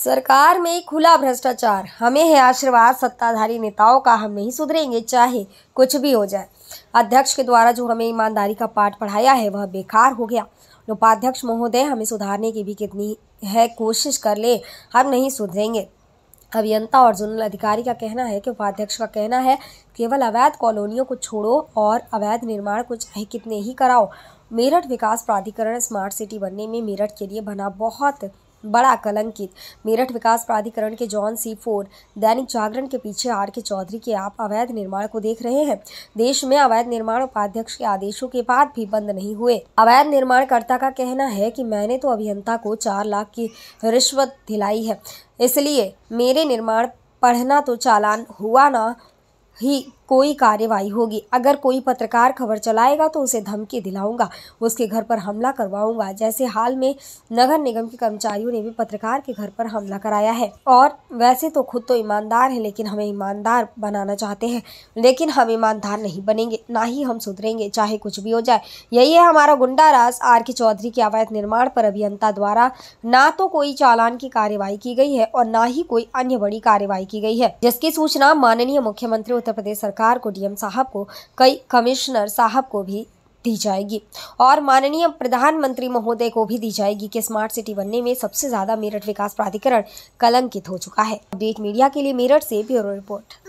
सरकार में खुला भ्रष्टाचार हमें है आशीर्वाद सत्ताधारी नेताओं का हम नहीं सुधरेंगे चाहे कुछ भी हो जाए अध्यक्ष के द्वारा जो हमें ईमानदारी का पाठ पढ़ाया है वह बेकार हो गया उपाध्यक्ष महोदय हमें सुधारने की भी कितनी है कोशिश कर ले हम नहीं सुधरेंगे अभियंता और जोनल अधिकारी का कहना है कि उपाध्यक्ष का कहना है केवल अवैध कॉलोनियों को छोड़ो और अवैध निर्माण को चाहे कितने ही कराओ मेरठ विकास प्राधिकरण स्मार्ट सिटी बनने में मेरठ के लिए बना बहुत बड़ा कलंकित मेरठ विकास प्राधिकरण के जॉन सी फोर दैनिक जागरण के पीछे आर के चौधरी के आप अवैध निर्माण को देख रहे हैं देश में अवैध निर्माण उपाध्यक्ष के आदेशों के बाद भी बंद नहीं हुए अवैध निर्माणकर्ता का कहना है कि मैंने तो अभियंता को चार लाख की रिश्वत दिलाई है इसलिए मेरे निर्माण पढ़ना तो चालान हुआ ना ही कोई कार्यवाही होगी अगर कोई पत्रकार खबर चलाएगा तो उसे धमकी दिलाऊंगा उसके घर पर हमला करवाऊंगा जैसे हाल में नगर निगम के कर्मचारियों ने भी पत्रकार के घर पर हमला कराया है और वैसे तो खुद तो ईमानदार है लेकिन हमें ईमानदार बनाना चाहते हैं लेकिन हम ईमानदार नहीं बनेंगे ना ही हम सुधरेंगे चाहे कुछ भी हो जाए यही है हमारा गुंडा राज आर के चौधरी के अवैध निर्माण पर अभियंता द्वारा ना तो कोई चालान की कार्यवाही की गई है और ना ही कोई अन्य बड़ी कार्यवाही की गई है जिसकी सूचना माननीय मुख्यमंत्री उत्तर प्रदेश सरकार सरकार को डीएम साहब को कई कमिश्नर साहब को भी दी जाएगी और माननीय प्रधानमंत्री महोदय को भी दी जाएगी कि स्मार्ट सिटी बनने में सबसे ज्यादा मेरठ विकास प्राधिकरण कलंकित हो चुका है अपडेट मीडिया के लिए मेरठ से ब्यूरो रिपोर्ट